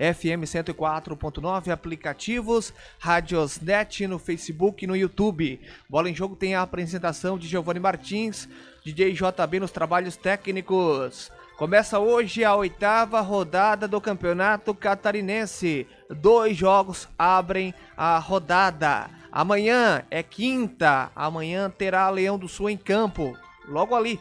FM 104.9, aplicativos, Radiosnet no Facebook e no YouTube. Bola em Jogo tem a apresentação de Giovanni Martins, DJ JB nos trabalhos técnicos. Começa hoje a oitava rodada do Campeonato Catarinense. Dois jogos abrem a rodada. Amanhã é quinta, amanhã terá Leão do Sul em campo, logo ali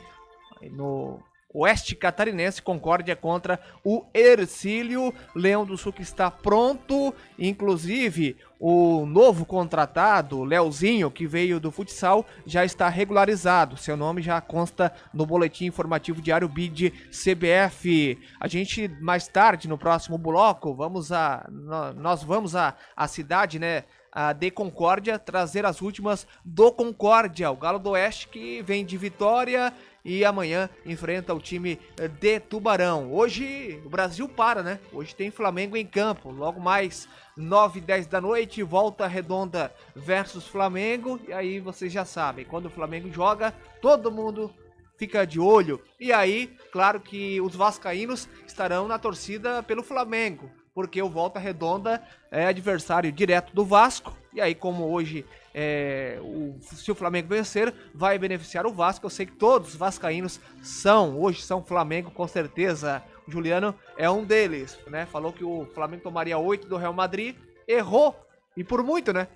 no Oeste Catarinense, Concórdia contra o Ercílio. Leão do Sul que está pronto, inclusive o novo contratado, Leozinho, que veio do futsal, já está regularizado. Seu nome já consta no boletim informativo diário BID CBF. A gente mais tarde no próximo bloco, vamos a nós vamos a a cidade, né? a de Concórdia, trazer as últimas do Concórdia, o Galo do Oeste que vem de vitória, e amanhã enfrenta o time eh, de Tubarão. Hoje o Brasil para, né? Hoje tem Flamengo em campo. Logo mais 9 e 10 da noite, volta redonda versus Flamengo. E aí vocês já sabem, quando o Flamengo joga, todo mundo fica de olho. E aí, claro que os vascaínos estarão na torcida pelo Flamengo, porque o Volta Redonda é adversário direto do Vasco. E aí, como hoje é, o, se o Flamengo vencer, vai beneficiar o Vasco. Eu sei que todos os vascaínos são, hoje são Flamengo, com certeza. O Juliano é um deles, né? Falou que o Flamengo tomaria 8 do Real Madrid, errou, e por muito, né?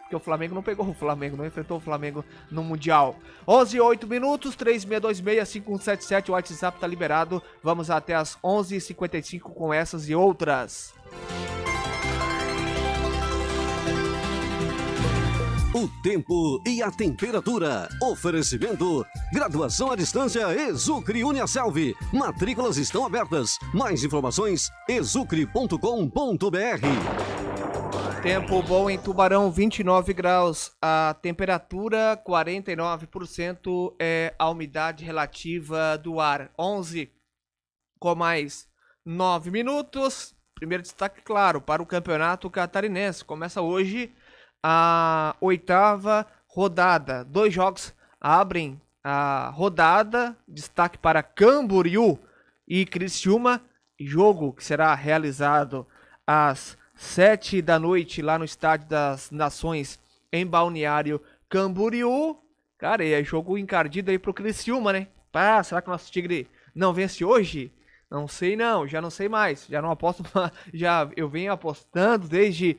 Porque o Flamengo não pegou o Flamengo, não enfrentou o Flamengo no Mundial. 11 8 minutos, 3626-5177, o WhatsApp tá liberado. Vamos até as 11h55 com essas e outras. o tempo e a temperatura. Oferecimento, graduação à distância Exucre Selvi. Matrículas estão abertas. Mais informações, exucre.com.br. Tempo bom em Tubarão, 29 graus. A temperatura, 49% é a umidade relativa do ar. 11 com mais 9 minutos. Primeiro destaque, claro, para o Campeonato Catarinense. Começa hoje a oitava rodada. Dois jogos abrem a rodada. Destaque para Camboriú e Criciúma. Jogo que será realizado às sete da noite lá no Estádio das Nações em Balneário Camboriú. Cara, e é jogo encardido aí pro Criciúma, né? Pá, será que o nosso Tigre não vence hoje? Não sei não, já não sei mais. Já não aposto, já eu venho apostando desde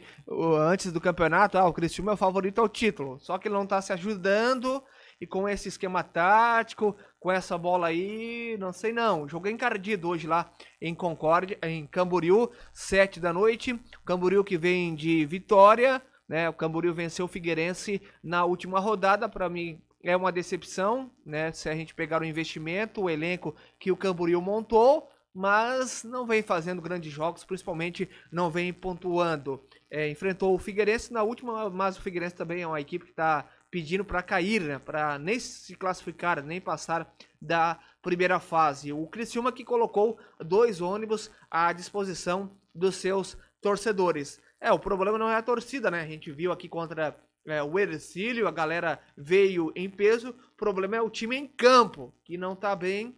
antes do campeonato. Ah, o Cristiano é o favorito ao título. Só que ele não tá se ajudando e com esse esquema tático, com essa bola aí, não sei não. Joguei encardido hoje lá em Concórdia, em Camboriú, 7 da noite. Camboriú que vem de vitória, né? O Camboriú venceu o Figueirense na última rodada, para mim é uma decepção, né? Se a gente pegar o investimento, o elenco que o Camboriú montou, mas não vem fazendo grandes jogos, principalmente não vem pontuando. É, enfrentou o Figueirense na última, mas o Figueirense também é uma equipe que está pedindo para cair, né? para nem se classificar, nem passar da primeira fase. O Criciúma que colocou dois ônibus à disposição dos seus torcedores. É, o problema não é a torcida, né? A gente viu aqui contra é, o Ercílio, a galera veio em peso. O problema é o time em campo, que não está bem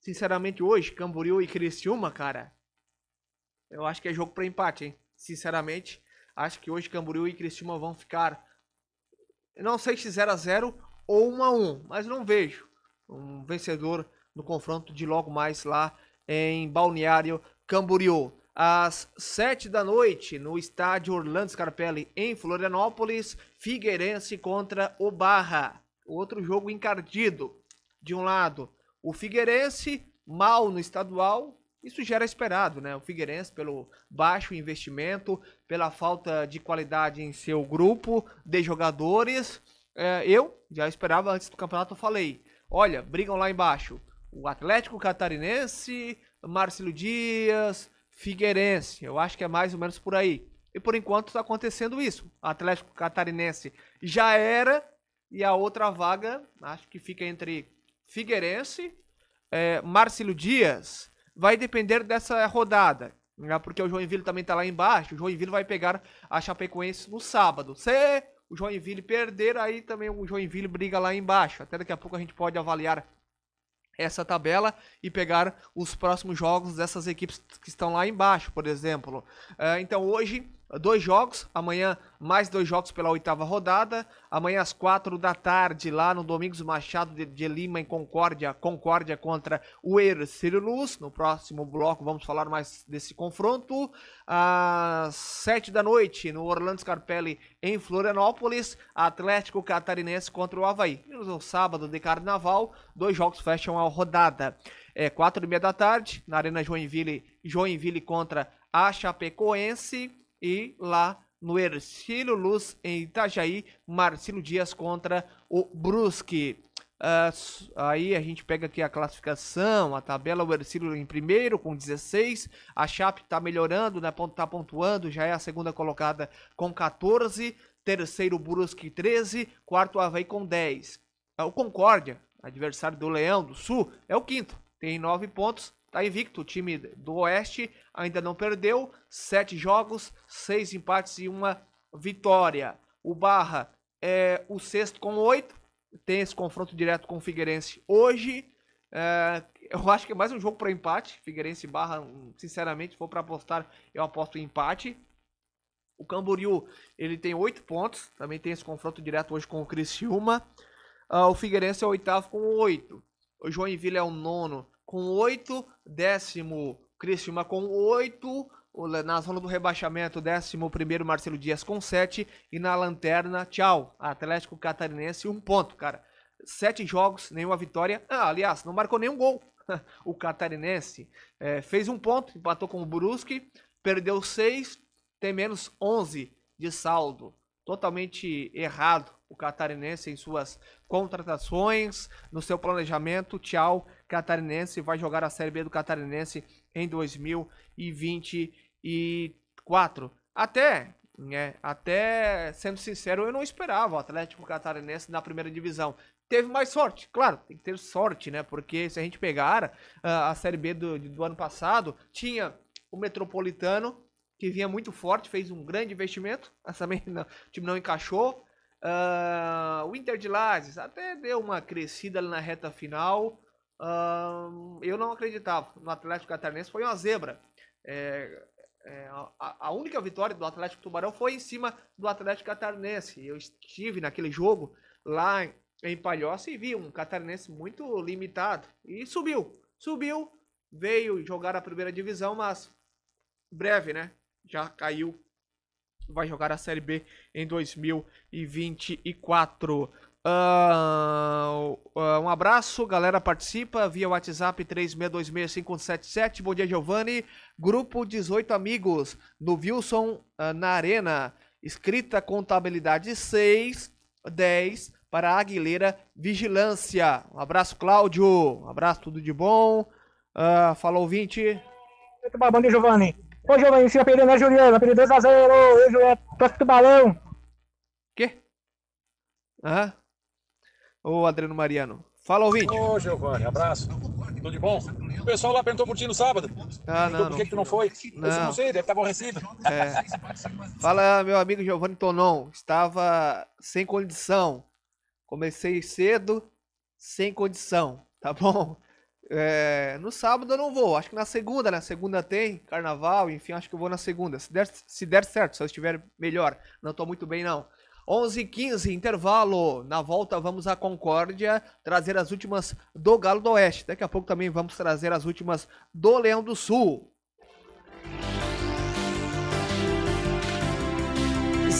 Sinceramente, hoje, Camboriú e Criciúma, cara, eu acho que é jogo para empate, hein? Sinceramente, acho que hoje Camboriú e Criciúma vão ficar, não sei se 0 a 0 ou 1 a 1 mas não vejo um vencedor no confronto de logo mais lá em Balneário Camboriú. Às 7 da noite, no estádio Orlando Scarpelli, em Florianópolis, Figueirense contra o Barra. Outro jogo encardido. De um lado, o Figueirense mal no estadual, isso já era esperado, né? O Figueirense, pelo baixo investimento, pela falta de qualidade em seu grupo de jogadores, é, eu já esperava antes do campeonato, eu falei, olha, brigam lá embaixo. O Atlético Catarinense, Marcelo Dias, Figueirense, eu acho que é mais ou menos por aí. E por enquanto está acontecendo isso. O Atlético Catarinense já era e a outra vaga, acho que fica entre Figueirense é, Marcelo Dias vai depender dessa rodada. Né? Porque o Joinville também está lá embaixo. O Joinville vai pegar a Chapecoense no sábado. Se o Joinville perder, aí também o Joinville briga lá embaixo. Até daqui a pouco a gente pode avaliar essa tabela e pegar os próximos jogos dessas equipes que estão lá embaixo, por exemplo. É, então hoje dois jogos. Amanhã, mais dois jogos pela oitava rodada. Amanhã, às quatro da tarde, lá no Domingos Machado de, de Lima, em Concórdia. Concórdia contra o Ercílio Luz. No próximo bloco, vamos falar mais desse confronto. Às sete da noite, no Orlando Scarpelli, em Florianópolis. Atlético Catarinense contra o Havaí. E no sábado de Carnaval, dois jogos fecham a rodada. É quatro e meia da tarde, na Arena Joinville, Joinville contra a Chapecoense. E lá no Ercílio Luz, em Itajaí, Marcelo Dias contra o Brusque. Uh, aí a gente pega aqui a classificação, a tabela, o Ercílio em primeiro com 16, a Chape tá melhorando, né, tá pontuando, já é a segunda colocada com 14, terceiro Brusque 13, quarto Havaí com 10. Ah, o Concórdia, adversário do Leão do Sul, é o quinto, tem 9 pontos, Tá invicto, o time do Oeste ainda não perdeu. Sete jogos, seis empates e uma vitória. O Barra é o sexto com oito. Tem esse confronto direto com o Figueirense hoje. É, eu acho que é mais um jogo para empate. Figueirense Barra, hum, sinceramente, se for para apostar, eu aposto em empate. O Camboriú, ele tem oito pontos. Também tem esse confronto direto hoje com o Criciúma. Uh, o Figueirense é o oitavo com oito. O Joinville é o nono com oito décimo Criciúma com oito na zona do rebaixamento, décimo primeiro Marcelo Dias com sete e na lanterna, tchau, Atlético Catarinense, um ponto, cara. Sete jogos, nenhuma vitória. Ah, aliás, não marcou nenhum gol. o Catarinense é, fez um ponto, empatou com o Brusque, perdeu seis tem menos onze de saldo. Totalmente errado o Catarinense em suas contratações, no seu planejamento. Tchau, Catarinense vai jogar a Série B do Catarinense em 2024. Até, né, até sendo sincero, eu não esperava o Atlético Catarinense na primeira divisão. Teve mais sorte, claro, tem que ter sorte, né? Porque se a gente pegar a, ah, a Série B do, do ano passado, tinha o Metropolitano, que vinha muito forte, fez um grande investimento, mas também não, o time não encaixou. Uh, o Inter de Lages até deu uma crescida na reta final, Hum, eu não acreditava. No Atlético Catarinense foi uma zebra. É, é, a, a, única vitória do Atlético Tubarão foi em cima do Atlético Catarinense. Eu estive naquele jogo lá em, em Palhoça e vi um catarinense muito limitado. E subiu. Subiu, veio jogar a primeira divisão, mas breve, né? Já caiu. Vai jogar a Série B em 2024. Uh, um abraço, galera participa via WhatsApp 36265177. Bom dia, Giovanni. Grupo 18 Amigos, no Wilson, uh, na Arena. Escrita Contabilidade 610 para Aguilera Vigilância. Um abraço, Cláudio. Um abraço, tudo de bom. Uh, fala, ouvinte. Bom dia, Giovanni. Ô, Giovanni, você vai perder, né, Juliana? Perdeu 2x0. Ô, Juliana, é, torce do balão. Quê? Aham. Uhum. Ô, Adriano Mariano. Fala, ouvinte. Ô, Giovanni, abraço. Tudo de bom? O pessoal lá perguntou por ti no sábado. Ah, não. Por que, não. que tu não foi? Não, Eu não sei, deve estar aborrecido. É. Fala, meu amigo Giovanni Tonon. Estava sem condição. Comecei cedo, sem condição, tá bom? É, no sábado eu não vou, acho que na segunda, na segunda tem carnaval, enfim, acho que eu vou na segunda. Se der, se der certo, se eu estiver melhor, não estou muito bem não. 11 15 intervalo. Na volta vamos à Concórdia trazer as últimas do Galo do Oeste. Daqui a pouco também vamos trazer as últimas do Leão do Sul.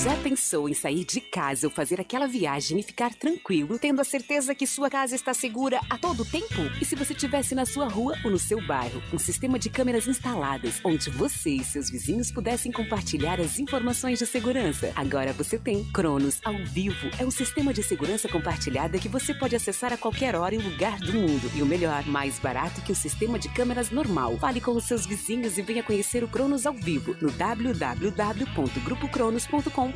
Já pensou em sair de casa ou fazer aquela viagem e ficar tranquilo, tendo a certeza que sua casa está segura a todo tempo? E se você tivesse na sua rua ou no seu bairro um sistema de câmeras instaladas, onde você e seus vizinhos pudessem compartilhar as informações de segurança? Agora você tem Cronos ao vivo. É um sistema de segurança compartilhada que você pode acessar a qualquer hora e lugar do mundo. E o melhor, mais barato que o um sistema de câmeras normal. Fale com os seus vizinhos e venha conhecer o Cronos ao vivo no www.grupocronos.com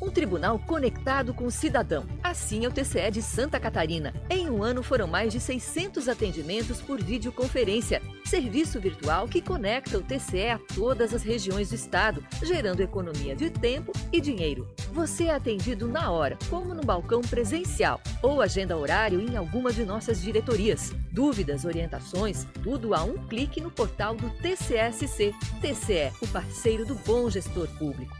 um tribunal conectado com o cidadão. Assim é o TCE de Santa Catarina. Em um ano foram mais de 600 atendimentos por videoconferência, serviço virtual que conecta o TCE a todas as regiões do estado, gerando economia de tempo e dinheiro. Você é atendido na hora, como no balcão presencial, ou agenda horário em alguma de nossas diretorias. Dúvidas, orientações, tudo a um clique no portal do TCSC. TCE, o parceiro do bom gestor público.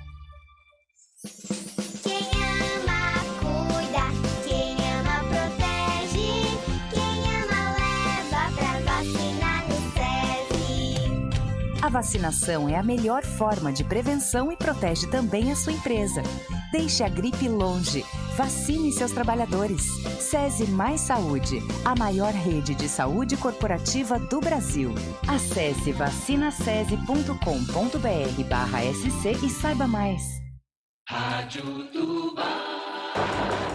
A vacinação é a melhor forma de prevenção e protege também a sua empresa. Deixe a gripe longe. Vacine seus trabalhadores. SESI Mais Saúde, a maior rede de saúde corporativa do Brasil. Acesse vacinasese.com.br/sc e saiba mais. Rádio Tubar.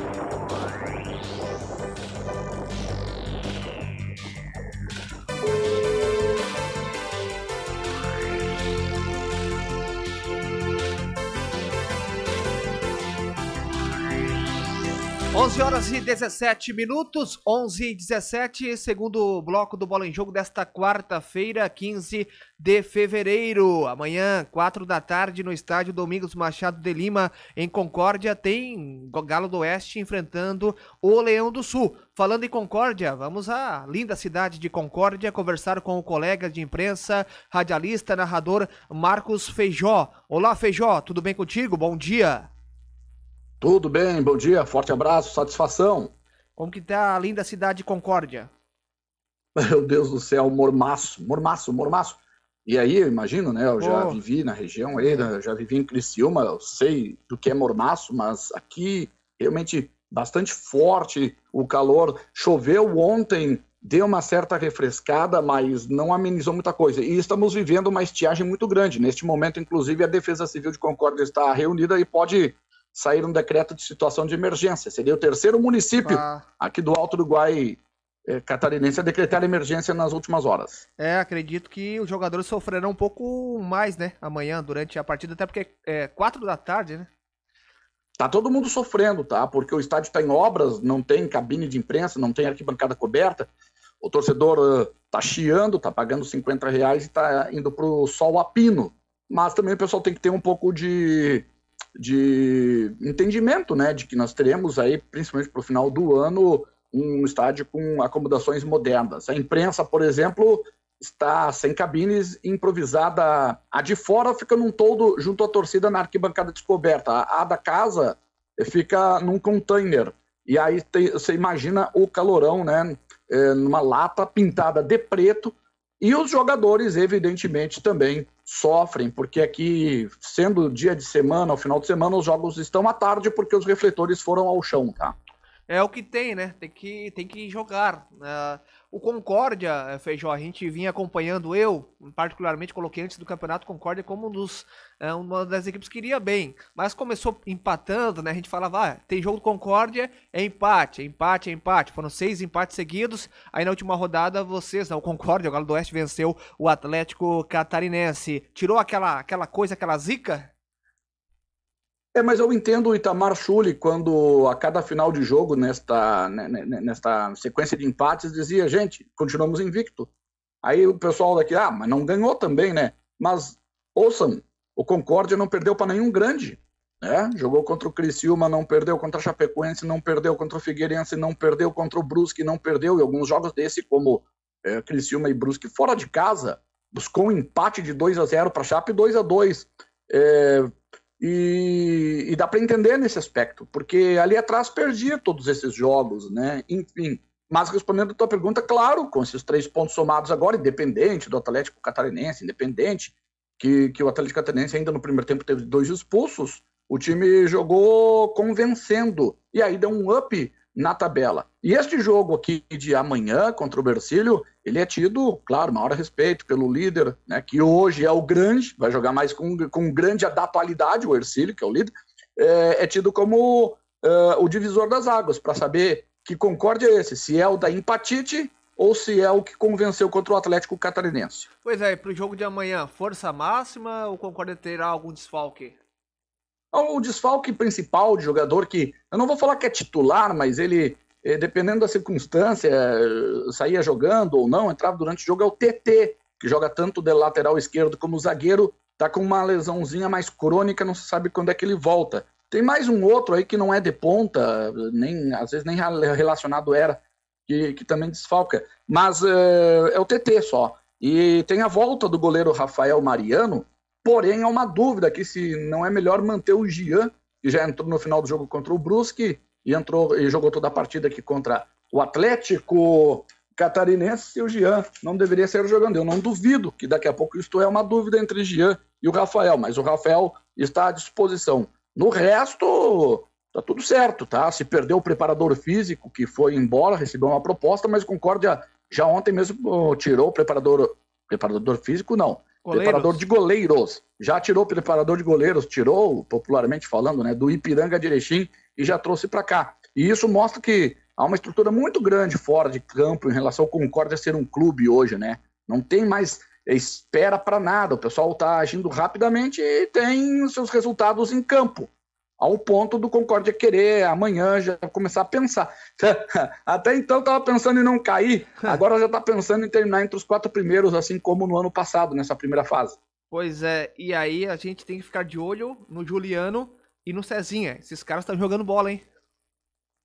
11 horas e 17 minutos, 11 e 17, segundo bloco do Bola em Jogo desta quarta-feira, 15 de fevereiro. Amanhã, 4 da tarde, no estádio Domingos Machado de Lima, em Concórdia, tem Galo do Oeste enfrentando o Leão do Sul. Falando em Concórdia, vamos à linda cidade de Concórdia conversar com o colega de imprensa, radialista, narrador Marcos Feijó. Olá, Feijó, tudo bem contigo? Bom dia. Tudo bem, bom dia, forte abraço, satisfação. Como que tá a linda cidade de Concórdia? Meu Deus do céu, mormaço, mormaço, mormaço. E aí, eu imagino, né? Eu Pô. já vivi na região aí, né, já vivi em Criciúma, eu sei do que é mormaço, mas aqui realmente bastante forte o calor. Choveu ontem, deu uma certa refrescada, mas não amenizou muita coisa. E estamos vivendo uma estiagem muito grande. Neste momento, inclusive, a Defesa Civil de Concórdia está reunida e pode sair um decreto de situação de emergência. Seria o terceiro município ah. aqui do Alto Uruguai eh, catarinense a decretar emergência nas últimas horas. É, acredito que os jogadores sofrerão um pouco mais, né? Amanhã, durante a partida, até porque é quatro da tarde, né? Tá todo mundo sofrendo, tá? Porque o estádio está em obras, não tem cabine de imprensa, não tem arquibancada coberta. O torcedor ah, tá chiando, tá pagando 50 reais e tá indo pro sol a pino. Mas também o pessoal tem que ter um pouco de de entendimento, né, de que nós teremos aí, principalmente para o final do ano, um estádio com acomodações modernas. A imprensa, por exemplo, está sem cabines, improvisada. A de fora fica num todo junto à torcida na arquibancada descoberta. A da casa fica num container. E aí tem, você imagina o calorão, né? Eh, numa lata pintada de preto. E os jogadores, evidentemente, também sofrem, porque aqui, sendo dia de semana, ao final de semana, os jogos estão à tarde porque os refletores foram ao chão, tá? É o que tem, né? Tem que, tem que jogar. Uh, o Concórdia, eh, Feijó, a gente vinha acompanhando, eu particularmente coloquei antes do campeonato Concórdia como um dos, eh, uma das equipes que iria bem, mas começou empatando, né? A gente falava, ah, tem jogo do Concórdia, é empate, é empate, é empate. Foram seis empates seguidos, aí na última rodada vocês, não, né, o Concórdia, o Galo do Oeste venceu o Atlético Catarinense. Tirou aquela, aquela coisa, aquela zica é, mas eu entendo o Itamar Schulli quando a cada final de jogo nesta, né, né, né, nesta sequência de empates dizia, gente, continuamos invicto. Aí o pessoal daqui, ah, mas não ganhou também, né? Mas ouçam, o Concórdia não perdeu para nenhum grande, né? Jogou contra o Criciúma, não perdeu contra a Chapecoense, não perdeu contra o Figueirense, não perdeu contra o Brusque, não perdeu. E alguns jogos desse, como é, Criciúma e Brusque fora de casa, buscou um empate de 2 a 0 para a Chape, 2 a 2. É, e, e dá para entender nesse aspecto, porque ali atrás perdia todos esses jogos, né? Enfim. Mas respondendo a tua pergunta, claro, com esses três pontos somados agora, independente do Atlético Catarinense, independente que, que o Atlético Catarinense ainda no primeiro tempo teve dois expulsos, o time jogou convencendo e aí deu um up na tabela. E este jogo aqui de amanhã contra o Bercílio ele é tido, claro, maior respeito pelo líder, né, que hoje é o grande, vai jogar mais com, com grande adaptabilidade, o Ercílio, que é o líder, é, é tido como uh, o divisor das águas, para saber que concorde é esse, se é o da empatite ou se é o que convenceu contra o Atlético Catarinense. Pois é, para o jogo de amanhã, força máxima ou concorde terá algum desfalque? O desfalque principal de jogador que, eu não vou falar que é titular, mas ele é, dependendo da circunstância, eh, saía jogando ou não, entrava durante o jogo, é o TT, que joga tanto de lateral esquerdo como zagueiro, tá com uma lesãozinha mais crônica, não se sabe quando é que ele volta. Tem mais um outro aí que não é de ponta, nem às vezes nem relacionado era, que, que também desfalca, mas é, é o TT só. E tem a volta do goleiro Rafael Mariano, porém há é uma dúvida aqui se não é melhor manter o Gian, que já entrou no final do jogo contra o Brusque, e entrou e jogou toda a partida aqui contra o Atlético Catarinense e o Jean não deveria ser jogando. Eu não duvido que daqui a pouco isto é uma dúvida entre Jean e o Rafael, mas o Rafael está à disposição. No resto, tá tudo certo, tá? Se perdeu o preparador físico, que foi embora, recebeu uma proposta, mas Concórdia já ontem mesmo tirou o preparador, preparador físico, não Goleiros. Preparador de goleiros. Já tirou o preparador de goleiros, tirou, popularmente falando, né, do Ipiranga de Erechim e já trouxe para cá. E isso mostra que há uma estrutura muito grande fora de campo em relação ao Concórdia ser um clube hoje, né? Não tem mais espera para nada. O pessoal está agindo rapidamente e tem os seus resultados em campo ao ponto do Concórdia querer amanhã já começar a pensar. Até então estava pensando em não cair, agora já está pensando em terminar entre os quatro primeiros, assim como no ano passado, nessa primeira fase. Pois é, e aí a gente tem que ficar de olho no Juliano e no Cezinha. Esses caras estão jogando bola, hein?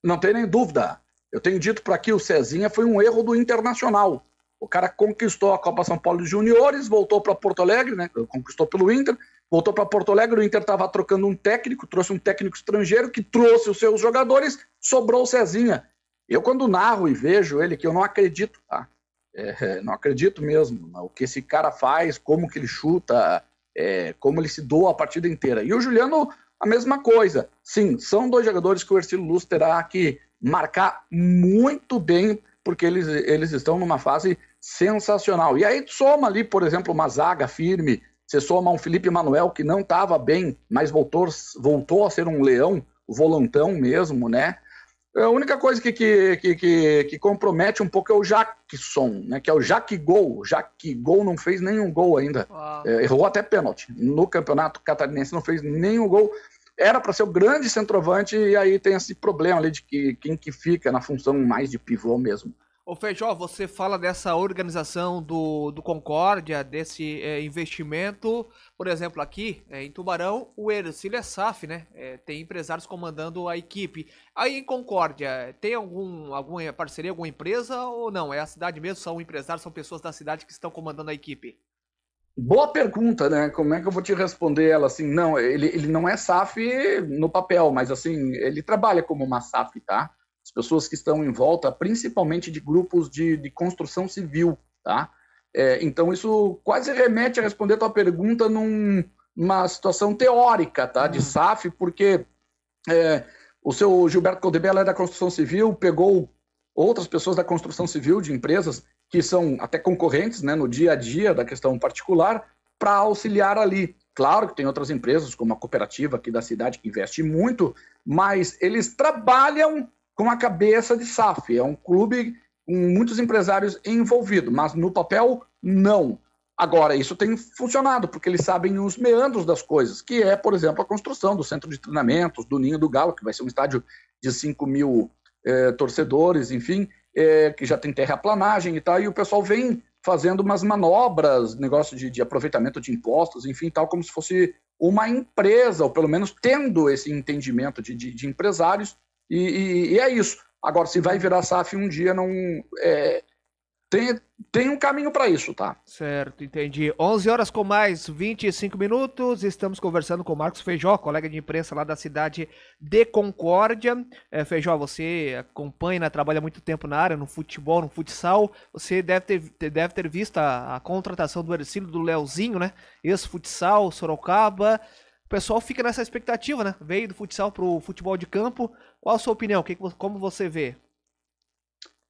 Não tem nem dúvida. Eu tenho dito para aqui, o Cezinha foi um erro do Internacional. O cara conquistou a Copa São Paulo dos Juniores, voltou para Porto Alegre, né? Conquistou pelo Inter, voltou para Porto Alegre. O Inter estava trocando um técnico, trouxe um técnico estrangeiro que trouxe os seus jogadores, sobrou o Cezinha. Eu, quando narro e vejo ele, que eu não acredito, tá? É, não acredito mesmo o que esse cara faz, como que ele chuta, é, como ele se doa a partida inteira. E o Juliano, a mesma coisa. Sim, são dois jogadores que o Ercílio Luz terá que marcar muito bem, porque eles, eles estão numa fase sensacional. E aí soma ali, por exemplo, uma zaga firme, você soma um Felipe Manuel que não estava bem, mas voltou, voltou a ser um leão, volantão mesmo, né? A única coisa que, que, que, que, compromete um pouco é o Jackson, né? Que é o Jack Gol. Jack Gol não fez nenhum gol ainda. É, errou até pênalti. No campeonato catarinense não fez nenhum gol. Era para ser o grande centroavante, e aí tem esse problema ali de que, quem que fica na função mais de pivô mesmo. Ô Feijó, você fala dessa organização do, do Concórdia, desse é, investimento. Por exemplo, aqui é, em Tubarão, o Ercílio é SAF, né? É, tem empresários comandando a equipe. Aí em Concórdia, tem algum, alguma parceria, alguma empresa ou não? É a cidade mesmo, são empresários, são pessoas da cidade que estão comandando a equipe? Boa pergunta, né? Como é que eu vou te responder ela? Assim, não, ele, ele não é SAF no papel, mas assim, ele trabalha como uma SAF, tá? as pessoas que estão em volta, principalmente de grupos de, de construção civil, tá? É, então, isso quase remete a responder a tua pergunta num, numa situação teórica, tá? De uhum. SAF, porque é, o seu Gilberto Codebella é da construção civil, pegou outras pessoas da construção civil, de empresas, que são até concorrentes né, no dia a dia da questão particular, para auxiliar ali. Claro que tem outras empresas, como a cooperativa aqui da cidade, que investe muito, mas eles trabalham com a cabeça de SAF. É um clube com muitos empresários envolvidos, mas no papel, não. Agora, isso tem funcionado, porque eles sabem os meandros das coisas, que é, por exemplo, a construção do centro de treinamentos, do Ninho do Galo, que vai ser um estádio de 5 mil eh, torcedores, enfim, eh, que já tem terraplanagem e tal, e o pessoal vem fazendo umas manobras, negócio de, de aproveitamento de impostos, enfim, tal, como se fosse uma empresa, ou pelo menos tendo esse entendimento de, de, de empresários, e, e, e é isso. Agora, se vai virar SAF um dia, não. É, tem, tem um caminho para isso, tá? Certo, entendi. 11 horas com mais 25 minutos. Estamos conversando com Marcos Feijó, colega de imprensa lá da cidade de Concórdia. É, Feijó, você acompanha, né, trabalha muito tempo na área, no futebol, no futsal. Você deve ter, deve ter visto a, a contratação do Ercílio do Leozinho, né? Ex-futsal, Sorocaba o pessoal fica nessa expectativa, né? Veio do futsal para o futebol de campo. Qual a sua opinião? Que, como você vê?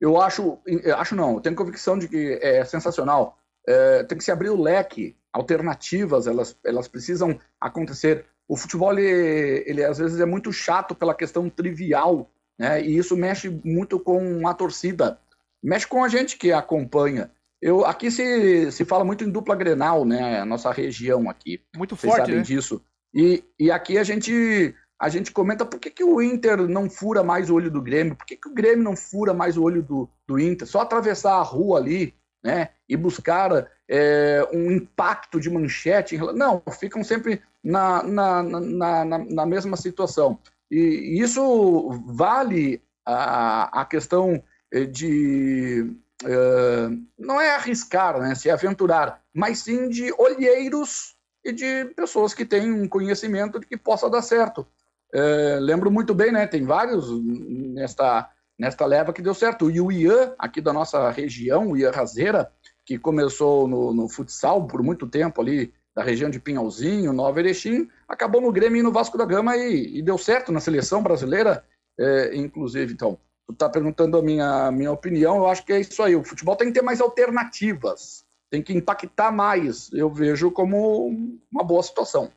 Eu acho, acho não, eu tenho convicção de que é sensacional. É, tem que se abrir o leque, alternativas, elas, elas precisam acontecer. O futebol, ele, ele às vezes é muito chato pela questão trivial, né? E isso mexe muito com a torcida, mexe com a gente que acompanha. Eu, aqui se, se fala muito em dupla Grenal, né? A nossa região aqui. Muito Vocês forte, sabem né? disso. E, e aqui a gente a gente comenta por que, que o Inter não fura mais o olho do Grêmio, por que, que o Grêmio não fura mais o olho do, do Inter, só atravessar a rua ali, né, e buscar é, um impacto de manchete, não, ficam sempre na, na, na, na, na mesma situação. E, isso vale a, a questão eh, de, eh, não é arriscar, né, se aventurar, mas sim de olheiros e de pessoas que têm um conhecimento de que possa dar certo. É, lembro muito bem, né? Tem vários nesta, nesta leva que deu certo. E o Ian, aqui da nossa região, o Ian Razeira, que começou no, no futsal por muito tempo ali, da região de Pinhalzinho, Nova Erechim, acabou no Grêmio e no Vasco da Gama e, e deu certo na seleção brasileira, é, inclusive. Então, tu tá perguntando a minha, minha opinião, eu acho que é isso aí. O futebol tem que ter mais alternativas tem que impactar mais. Eu vejo como uma boa situação.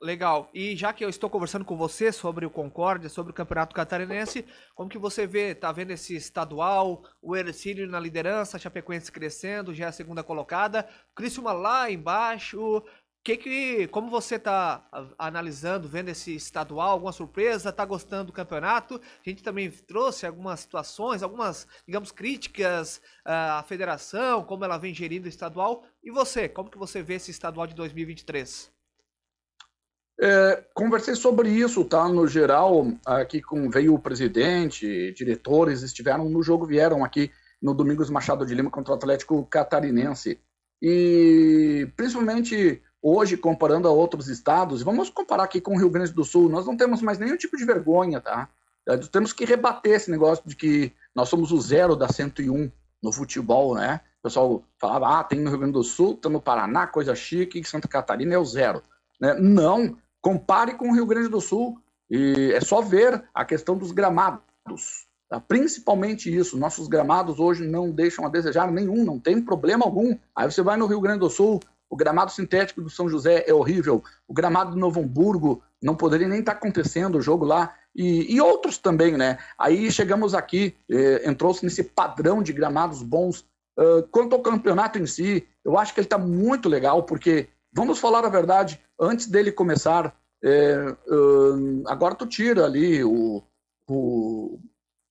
Legal. E já que eu estou conversando com você sobre o Concórdia, sobre o Campeonato Catarinense, como que você vê? Tá vendo esse estadual, o Ercílio na liderança, a Chapecoense crescendo, já é a segunda colocada, Criciúma lá embaixo, que que, como você está analisando, vendo esse estadual, alguma surpresa, está gostando do campeonato? A gente também trouxe algumas situações, algumas, digamos, críticas ah, à federação, como ela vem gerindo o estadual. E você, como que você vê esse estadual de 2023? É, conversei sobre isso, tá? No geral, aqui com veio o presidente, diretores estiveram no jogo, vieram aqui no Domingos Machado de Lima contra o Atlético Catarinense. E principalmente hoje, comparando a outros estados, vamos comparar aqui com o Rio Grande do Sul, nós não temos mais nenhum tipo de vergonha, tá? Nós é, temos que rebater esse negócio de que nós somos o zero da 101 no futebol, né? O pessoal falava, ah, tem no Rio Grande do Sul, tem no Paraná, coisa chique, Santa Catarina é o zero. Né? Não, compare com o Rio Grande do Sul e é só ver a questão dos gramados. Tá? Principalmente isso, nossos gramados hoje não deixam a desejar nenhum, não tem problema algum. Aí você vai no Rio Grande do Sul, o gramado sintético do São José é horrível. O gramado do Novo Hamburgo não poderia nem estar tá acontecendo o jogo lá. E, e outros também, né? Aí chegamos aqui, eh, entrou-se nesse padrão de gramados bons. Uh, quanto ao campeonato em si, eu acho que ele está muito legal, porque, vamos falar a verdade, antes dele começar, eh, uh, agora tu tira ali o, o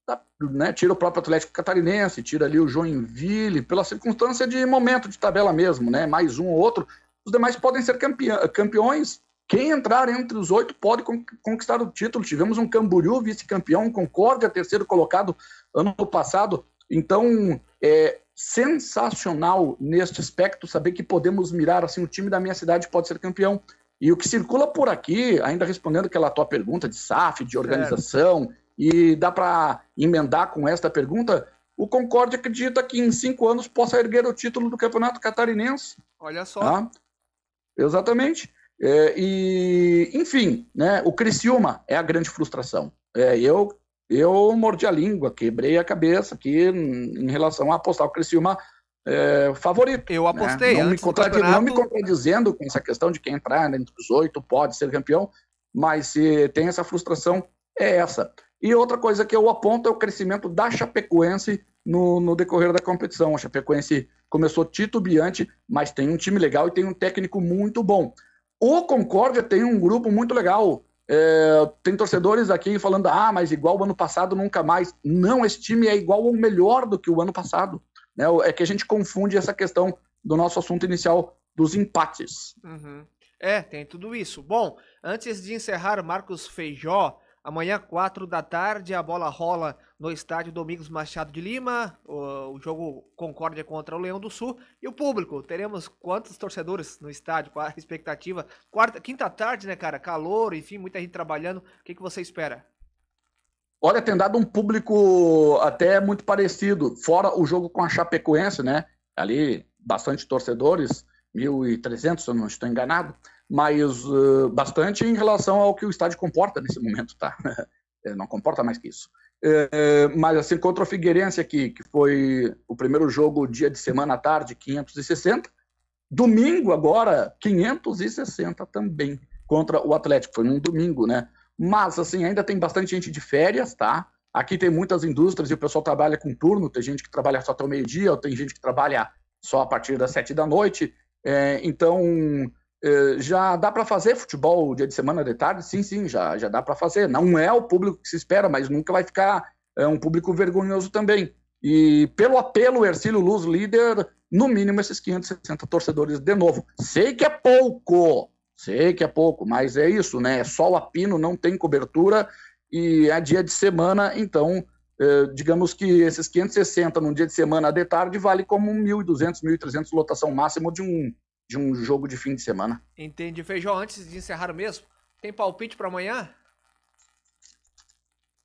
Tá, né, tira o próprio Atlético Catarinense, tira ali o Joinville, pela circunstância de momento de tabela mesmo, né, mais um ou outro. Os demais podem ser campeã, campeões. Quem entrar entre os oito pode conquistar o título. Tivemos um Camboriú vice-campeão, um Concórdia terceiro colocado ano passado. Então, é sensacional neste aspecto saber que podemos mirar assim, o time da minha cidade pode ser campeão. E o que circula por aqui, ainda respondendo aquela tua pergunta de SAF, de organização, e dá para emendar com esta pergunta. O Concorde acredita que em cinco anos possa erguer o título do Campeonato Catarinense. Olha só. Tá? Exatamente. É, e, enfim, né, o Criciúma é a grande frustração. É, eu, eu mordi a língua, quebrei a cabeça aqui em relação a apostar o Criciúma é, favorito. Eu né? apostei. Né? Não, me campeonato... não, me contradizendo com essa questão de quem entrar entre os oito pode ser campeão, mas se tem essa frustração, é essa. E outra coisa que eu aponto é o crescimento da Chapecoense no, no decorrer da competição. A Chapecoense começou titubeante, mas tem um time legal e tem um técnico muito bom. O Concórdia tem um grupo muito legal. É, tem torcedores aqui falando, ah, mas igual o ano passado, nunca mais. Não, esse time é igual ou melhor do que o ano passado. Né? É que a gente confunde essa questão do nosso assunto inicial dos empates. Uhum. É, tem tudo isso. Bom, antes de encerrar, Marcos Feijó Amanhã, 4 da tarde, a bola rola no estádio Domingos Machado de Lima. O, jogo Concórdia contra o Leão do Sul. E o público, teremos quantos torcedores no estádio? Qual a expectativa? Quarta, quinta tarde, né, cara? Calor, enfim, muita gente trabalhando. O que, que você espera? Olha, tem dado um público até muito parecido. Fora o jogo com a Chapecoense, né? Ali, bastante torcedores, 1.300, se eu não estou enganado mas uh, eh, bastante em relação ao que o estádio comporta nesse momento, tá? não comporta mais que isso. Eh, mas assim, contra o Figueirense aqui, que foi o primeiro jogo dia de semana à tarde, 560. Domingo agora, 560 também, contra o Atlético. Foi num domingo, né? Mas assim, ainda tem bastante gente de férias, tá? Aqui tem muitas indústrias e o pessoal trabalha com turno. Tem gente que trabalha só até o meio-dia, tem gente que trabalha só a partir das sete da noite. É, então, é, já dá para fazer futebol dia de semana de tarde? Sim, sim, já, já dá para fazer. Não é o público que se espera, mas nunca vai ficar é, um público vergonhoso também. E pelo apelo, Ercílio Luz, líder, no mínimo esses 560 torcedores de novo. Sei que é pouco, sei que é pouco, mas é isso, né? É sol a pino, não tem cobertura e é dia de semana, então, é, digamos que esses 560 num dia de semana de tarde vale como 1.200, 1.300 lotação máxima de um de um jogo de fim de semana. Entendi. Feijão, antes de encerrar mesmo, tem palpite para amanhã?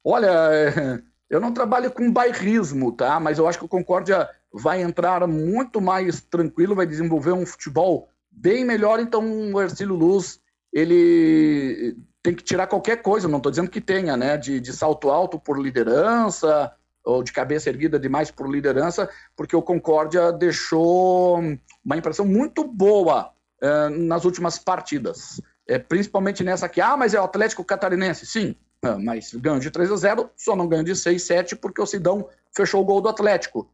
Olha, eu não trabalho com bairrismo, tá? Mas eu acho que o Concórdia vai entrar muito mais tranquilo, vai desenvolver um futebol bem melhor. Então, o Ercílio Luz, ele tem que tirar qualquer coisa, não estou dizendo que tenha, né? De, de salto alto por liderança, ou de cabeça erguida demais por liderança, porque o Concórdia deixou uma impressão muito boa eh, nas últimas partidas. É, principalmente nessa aqui, ah, mas é o Atlético Catarinense. Sim, ah, mas ganho de 3 a 0, só não ganho de 6 7 porque o Sidão fechou o gol do Atlético.